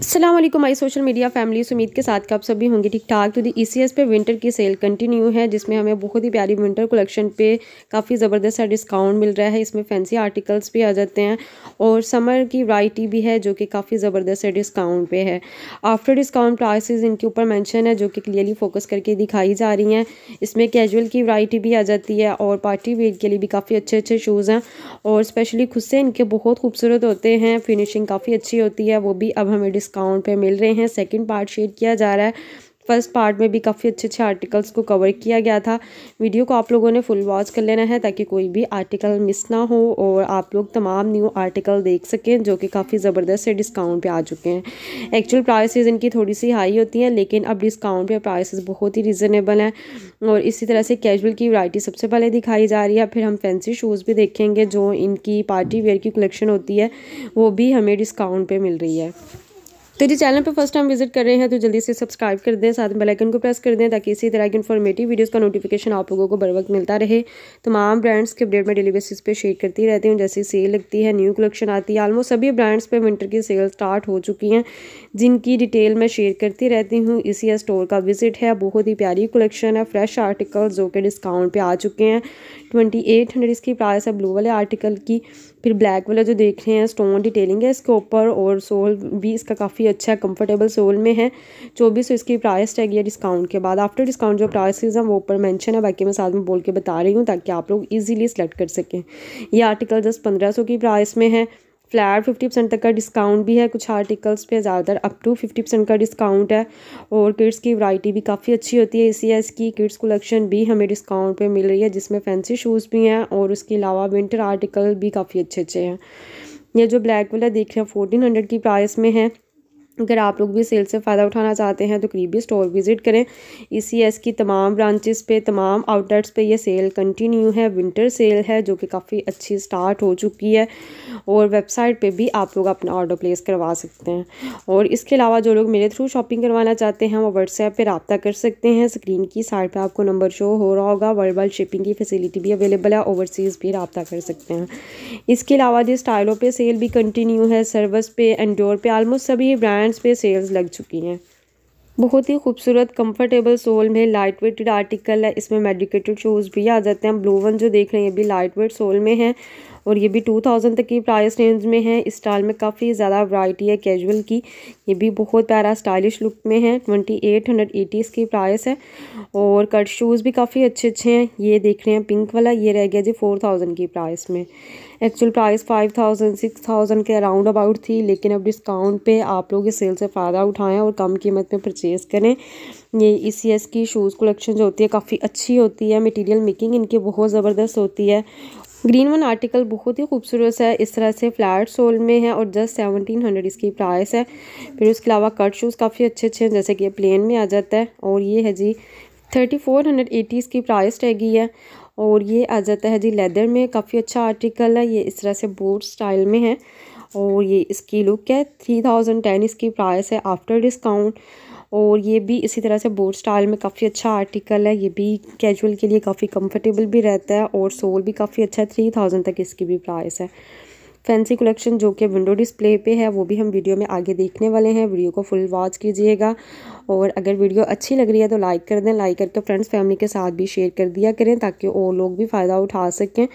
असलम आई social media family उम्मीद के साथ कि आप सभी होंगे ठीक ठाक तो दी ई सी एस पे विंटर की सेल कंटिन्यू है जिसमें हमें बहुत ही प्यारी विंटर कलेक्शन पे काफ़ी ज़बरदस्त सा डिस्काउंट मिल रहा है इसमें फैंसी आर्टिकल्स भी आ जाते हैं और समर की वराइटी भी है जो कि काफ़ी ज़बरदस्त है डिस्काउंट पे है आफ्टर डिस्काउंट प्राइसेस इनके ऊपर मैंशन है जो कि क्लियरली फोकस करके दिखाई जा रही हैं इसमें कैजुअल की वैरायटी भी आ जाती है और पार्टी वेयर के लिए भी काफ़ी अच्छे अच्छे शूज़ हैं और स्पेशली खुद से इनके बहुत खूबसूरत होते हैं फिनिशिंग काफ़ी अच्छी होती है वो भी अब हमें डिस्काउंट पे मिल रहे हैं सेकंड पार्ट शेयर किया जा रहा है फर्स्ट पार्ट में भी काफ़ी अच्छे अच्छे आर्टिकल्स को कवर किया गया था वीडियो को आप लोगों ने फुल वॉच कर लेना है ताकि कोई भी आर्टिकल मिस ना हो और आप लोग तमाम न्यू आर्टिकल देख सकें जो कि काफ़ी ज़बरदस्त से डिस्काउंट पे आ चुके हैं एक्चुअल प्राइसेस इनकी थोड़ी सी हाई होती हैं लेकिन अब डिस्काउंट पर प्राइस बहुत ही रिजनेबल हैं और इसी तरह से कैजुअल की वराइटी सबसे पहले दिखाई जा रही है फिर हम फैंसी शूज़ भी देखेंगे जो इनकी पार्टी वेयर की कलेक्शन होती है वो भी हमें डिस्काउंट पर मिल रही है तो यदि चैनल पर फर्स्ट टाइम विजिट कर रहे हैं तो जल्दी से सब्सक्राइब कर दें साथ में बेल आइकन को प्रेस कर दें ताकि इसी तरह की इन्फॉर्मेटिव वीडियोस का नोटिफिकेशन आप लोगों को बर वक्त मिलता रहे तमाम ब्रांड्स के अपडेट मैं डेली बेसिस पे शेयर करती रहती हूँ जैसे सेल लगती है न्यू कलेक्शन आती है आलमोस्ट सभी ब्रांड्स पर विंटर की सेल स्टार्ट हो चुकी हैं जिनकी डिटेल मैं शेयर करती रहती हूँ इसी स्टोर का विजिट है बहुत ही प्यारी कलेक्शन है फ्रेश आर्टिकल जो कि डिस्काउंट पर आ चुके हैं ट्वेंटी इसकी प्राइस है ब्लू वाले आर्टिकल की फिर ब्लैक वाला जो देख रहे हैं स्टोन डिटेलिंग है इसके ऊपर और सोल भी इसका काफ़ी अच्छा है कम्फर्टेबल सोल में है चौबीस इसकी प्राइस टैग है डिस्काउंट के बाद आफ्टर डिस्काउंट जो प्राइसेज हैं वो ऊपर मैंशन है बाकी मैं साथ में बोल के बता रही हूँ ताकि आप लोग ईजिली सेलेक्ट कर सकें ये आर्टिकल जस्ट पंद्रह की प्राइस में है फ्लैट फिफ्टी परसेंट तक का डिस्काउंट भी है कुछ आर्टिकल्स पे ज़्यादातर अप टू फिफ्टी परसेंट का डिस्काउंट है और किड्स की वैरायटी भी काफ़ी अच्छी होती है इसी इसकी किड्स कलेक्शन भी हमें डिस्काउंट पे मिल रही है जिसमें फैंसी शूज़ भी हैं और उसके अलावा विंटर आर्टिकल भी काफ़ी अच्छे अच्छे हैं ये जो ब्लैक वाला देख रहे हैं फोर्टीन हंड्रेड की प्राइस में है अगर आप लोग भी सेल से फ़ायदा उठाना चाहते हैं तो करीबी स्टोर विज़िट करें ई e एस की तमाम ब्रांचेस पे तमाम आउटलेट्स पे ये सेल कंटिन्यू है विंटर सेल है जो कि काफ़ी अच्छी स्टार्ट हो चुकी है और वेबसाइट पे भी आप लोग अपना ऑर्डर प्लेस करवा सकते हैं और इसके अलावा जो लोग मेरे थ्रू शॉपिंग करवाना चाहते हैं वो व्हाट्सएप पर रबता कर सकते हैं स्क्रीन की साइड पर आपको नंबर शो हो रहा होगा वर्ल्ड वाइड शिपिंग की फैसिलिटी भी अवेलेबल है ओवरसीज़ भी रबता कर सकते हैं इसके अलावा जिस स्टाइलों पर सेल भी कंटिन्यू है सर्वस पे एंडोर पर आलमोस्ट सभी ब्रांड ब्रांड्स पे सेल्स लग चुकी हैं बहुत ही खूबसूरत कंफर्टेबल सोल में लाइट वेटेड आर्टिकल है इसमें मेडिकेटेड शूज़ भी आ जाते हैं ब्लू वन जो देख रहे हैं ये भी लाइट वेट सोल में है और ये भी टू थाउजेंड तक की प्राइस रेंज में है इस स्टाइल में काफ़ी ज़्यादा वैरायटी है कैजुअल की ये भी बहुत प्यारा स्टाइलिश लुक में है ट्वेंटी एट हंड्रेड एटी इसकी प्राइस है और कट शूज़ भी काफ़ी अच्छे अच्छे हैं ये देख रहे हैं पिंक वाला ये रह गया जी फोर थाउजेंड की प्राइस में actual price five thousand six thousand के अराउंड अबाउट थी लेकिन अब डिस्काउंट पे आप लोग इस सेल से फ़ायदा उठाएं और कम कीमत में परचेज़ करें ये ई e एस की शूज़ कलेक्शन जो होती है काफ़ी अच्छी होती है मटीरियल मेकिंग इनकी बहुत ज़बरदस्त होती है ग्रीन वन आर्टिकल बहुत ही खूबसूरत है इस तरह से फ्लैट सोल में है और जस्ट सेवनटीन हंड्रेड इसकी प्राइस है फिर उसके अलावा कट शूज़ काफ़ी अच्छे अच्छे हैं जैसे कि ये प्लेन में आ जाता है और ये है जी थर्टी फोर हंड्रेड एटी इसकी प्राइस रहेगी है और ये आ जाता है जी लेदर में काफ़ी अच्छा आर्टिकल है ये इस तरह से बोट स्टाइल में है और ये इसकी लुक है थ्री थाउजेंड टेन इसकी प्राइस है आफ्टर डिस्काउंट और ये भी इसी तरह से बोट स्टाइल में काफ़ी अच्छा आर्टिकल है ये भी कैजुअल के लिए काफ़ी कंफर्टेबल भी रहता है और सोल भी काफ़ी अच्छा है थ्री थाउजेंड तक इसकी भी प्राइस है फैंसी कलेक्शन जो कि विंडो डिस्प्ले पे है वो भी हम वीडियो में आगे देखने वाले हैं वीडियो को फुल वॉच कीजिएगा और अगर वीडियो अच्छी लग रही है तो लाइक कर दें लाइक करके फ्रेंड्स फैमिली के साथ भी शेयर कर दिया करें ताकि और लोग भी फ़ायदा उठा सकें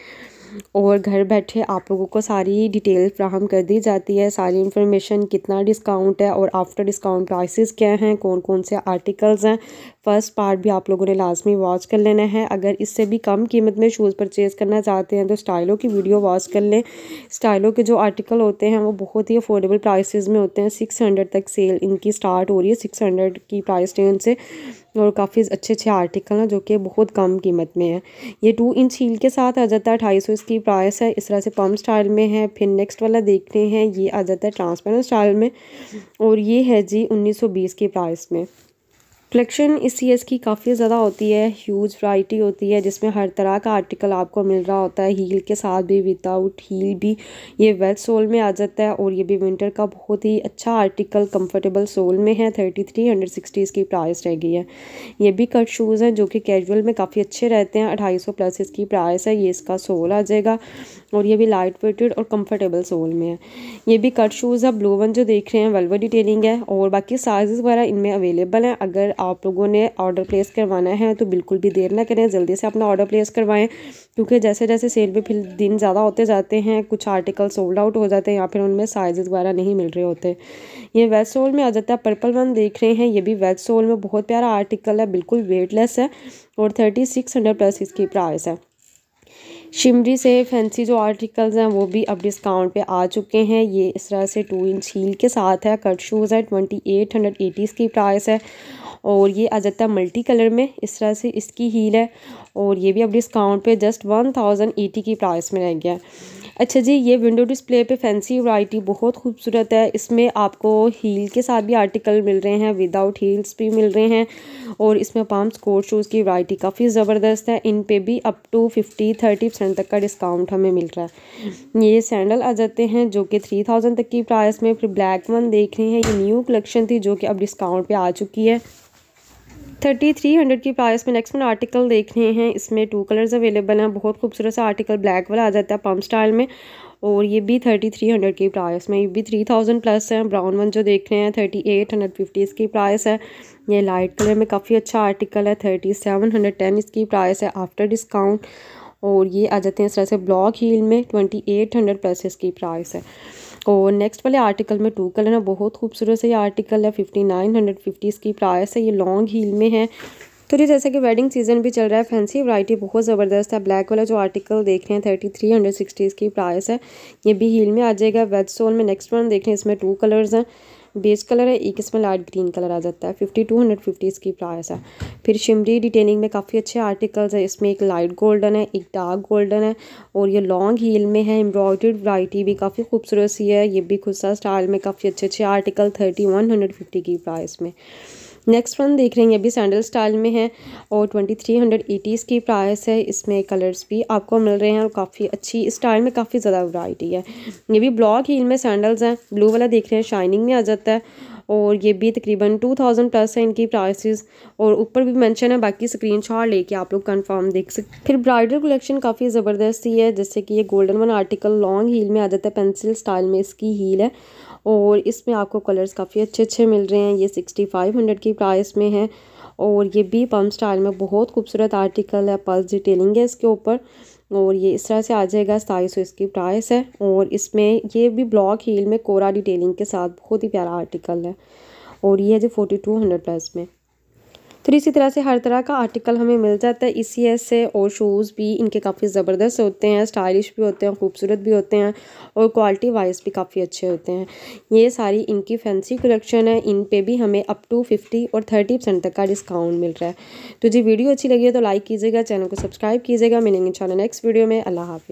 और घर बैठे आप लोगों को सारी डिटेल फ्राहम कर दी जाती है सारी इन्फॉर्मेशन कितना डिस्काउंट है और आफ्टर डिस्काउंट प्राइसेस क्या हैं कौन कौन से आर्टिकल्स हैं फर्स्ट पार्ट भी आप लोगों ने लाजमी वॉच कर लेना है अगर इससे भी कम कीमत में शूज़ परचेज़ करना चाहते हैं तो स्टाइलों की वीडियो वॉच कर लें स्टाइलों के जो आर्टिकल होते हैं वो बहुत ही अफोर्डेबल प्राइसेस में होते हैं सिक्स हंड्रेड तक सेल इनकी स्टार्ट हो रही है सिक्स हंड्रेड की प्राइस टेन से और काफ़ी अच्छे अच्छे आर्टिकल हैं जो कि बहुत कम कीमत में है ये टू इंच हील के साथ आ जाता है ढाई सौ इसकी प्राइस है इस तरह से पम्प स्टाइल में है फिर नेक्स्ट वाला देखते हैं ये आ जाता है ट्रांसपेरेंट स्टाइल में और ये है जी उन्नीस सौ बीस की प्राइस में कलेक्शन इस सी की काफ़ी ज़्यादा होती है ह्यूज वाइटी होती है जिसमें हर तरह का आर्टिकल आपको मिल रहा होता है हील के साथ भी विदाउट हील भी ये वेल सोल में आ जाता है और ये भी विंटर का बहुत ही अच्छा आर्टिकल कंफर्टेबल सोल में है थर्टी थ्री हंड्रेड सिक्सटी इसकी प्राइस रह गई है ये भी कट शूज़ हैं जो कि कैजुअल में काफ़ी अच्छे रहते हैं अढ़ाई सौ प्लस इसकी प्राइस है ये इसका सोल आ जाएगा और ये भी लाइट वेटेड और कम्फर्टेबल सोल में है ये भी कट शूज़ है ब्लू वन जो देख रहे हैं वेलवर डिटेलिंग है और बाकी साइज़ वगैरह इनमें अवेलेबल हैं अगर आप लोगों ने ऑर्डर प्लेस करवाना है तो बिल्कुल भी देर ना करें जल्दी से अपना ऑर्डर प्लेस करवाएं क्योंकि जैसे जैसे सेल पे फिर दिन ज़्यादा होते जाते हैं कुछ आर्टिकल सोल्ड आउट हो जाते हैं या फिर उनमें साइज़ वगैरह नहीं मिल रहे होते ये वेज सोल में आ जाता है पर्पल वन देख रहे हैं ये भी वेज सोल में बहुत प्यारा आर्टिकल है बिल्कुल वेटलेस है और थर्टी सिक्स हंड्रेड प्लस इसकी प्राइस है शिमरी से फैंसी जो आर्टिकल्स हैं वो भी अब डिस्काउंट पे आ चुके हैं ये इस तरह से टू इंच हील के साथ है कट शूज़ है ट्वेंटी एट हंड्रेड एटीज़ की प्राइस है और ये आ जाता है मल्टी कलर में इस तरह से इसकी हील है और ये भी अब डिस्काउंट पे जस्ट वन थाउजेंड एटी की प्राइस में रह गया अच्छा जी ये विंडो डिस्प्ले पे फैंसी वाइटी बहुत खूबसूरत है इसमें आपको हील के साथ भी आर्टिकल मिल रहे हैं विदाउट हील्स भी मिल रहे हैं और इसमें पाम स्कोर शूज़ की वाइटी काफ़ी ज़बरदस्त है इन पे भी up to fifty thirty percent तक का डिस्काउंट हमें मिल रहा है ये सैंडल आ जाते हैं जो कि थ्री थाउजेंड तक की प्राइस में फिर ब्लैक वन देख रहे हैं ये न्यू कलेक्शन थी जो कि अब डिस्काउंट पर आ चुकी है थर्टी थ्री हंड्रेड की प्राइस में नेक्स्ट मैंने आर्टिकल देख रहे हैं इसमें टू कलर्स अवेलेबल हैं बहुत खूबसूरत सा आर्टिकल ब्लैक वाला आ जाता है पम्प स्टाइल में और ये भी थर्टी थ्री हंड्रेड की प्राइस में ये भी थ्री थाउजेंड प्लस है ब्राउन वन जो देख रहे हैं थर्टी एट हंड्रेड फिफ्टी इसकी प्राइस है ये लाइट कलर में काफ़ी अच्छा आर्टिकल है थर्टी सेवन हंड्रेड टेन इसकी प्राइस है आफ्टर डिस्काउंट और ये आ जाते हैं इस तरह से ब्लॉक हील में ट्वेंटी एट हंड्रेड प्लस इसकी प्राइस है और नेक्स्ट वाले आर्टिकल में टू कलर है बहुत खूबसूरत से ये आर्टिकल है फिफ्टी नाइन हंड्रेड फिफ्टी इसकी प्राइस है ये लॉन्ग हील में है तो ये जैसे कि वेडिंग सीजन भी चल रहा है फैंसी वैरायटी बहुत ज़बरदस्त है ब्लैक वाला जो आर्टिकल देख रहे हैं थर्टी थ्री हंड्रेड सिक्सटी इसकी प्राइस है ये भी हील में आ जाएगा वेज सोल में नेक्स्ट वन देख रहे हैं इसमें टू कलर्स हैं बेस कलर है एक इसमें लाइट ग्रीन कलर आ जाता है फिफ्टी टू हंड्रेड फिफ्टी इसकी प्राइस है फिर शिमरी डिटेलिंग में काफ़ी अच्छे आर्टिकल्स है इसमें एक लाइट गोल्डन है एक डार्क गोल्डन है और ये लॉन्ग हील में है एम्ब्रॉयड वराइटी भी काफ़ी खूबसूरत सी है ये भी खुदसा स्टाइल में काफ़ी अच्छे अच्छे article thirty one hundred fifty की प्राइस में नेक्स्ट वन देख रहे हैं ये भी सैंडल स्टाइल में है और ट्वेंटी थ्री हंड्रेड एटीज़ की प्राइस है इसमें कलर्स भी आपको मिल रहे हैं और काफ़ी अच्छी स्टाइल में काफ़ी ज़्यादा वराइटी है ये भी ब्लॉक हील में सैंडल्स हैं ब्लू वाला देख रहे हैं शाइनिंग में आ जाता है और ये भी तकरीबन टू थाउजेंड प्लस है इनकी प्राइसेस और ऊपर भी मेंशन है बाकी स्क्रीन शॉट लेके आप लोग कंफर्म देख सकते फिर ब्राइडल कलेक्शन काफ़ी ज़बरदस्त ही है जैसे कि ये golden one article long heel में आ जाता है पेंसिल स्टाइल में इसकी हील है और इसमें आपको कलर्स काफ़ी अच्छे अच्छे मिल रहे हैं ये सिक्सटी फाइव हंड्रेड की प्राइस में है और ये भी पम्प स्टाइल में बहुत खूबसूरत आर्टिकल है पल्स डिटेलिंग है इसके ऊपर और ये इस तरह से आ जाएगा सताईस सौ इसकी प्राइस है और इसमें ये भी ब्लॉक हील में कोरा डिटेलिंग के साथ बहुत ही प्यारा आर्टिकल है और ये है जो फोर्टी टू हंड्रेड प्राइस में फिर तो इसी तरह से हर तरह का आर्टिकल हमें मिल जाता है इसी ऐसे और शूज़ भी इनके काफ़ी ज़बरदस्त होते हैं स्टाइलिश भी होते हैं खूबसूरत भी होते हैं और क्वालिटी वाइज भी काफ़ी अच्छे होते हैं ये सारी इनकी फैंसी कलेक्शन है इन पे भी हमें अप टू फिफ्टी और थर्टी परसेंट तक का डिस्काउंट मिल रहा है तो जी वीडियो अच्छी लगी है तो लाइक कीजिएगा चैनल को सब्सक्राइब कीजिएगा मिलेंगे चलो नेक्स्ट वीडियो में अल्लाह हाफ़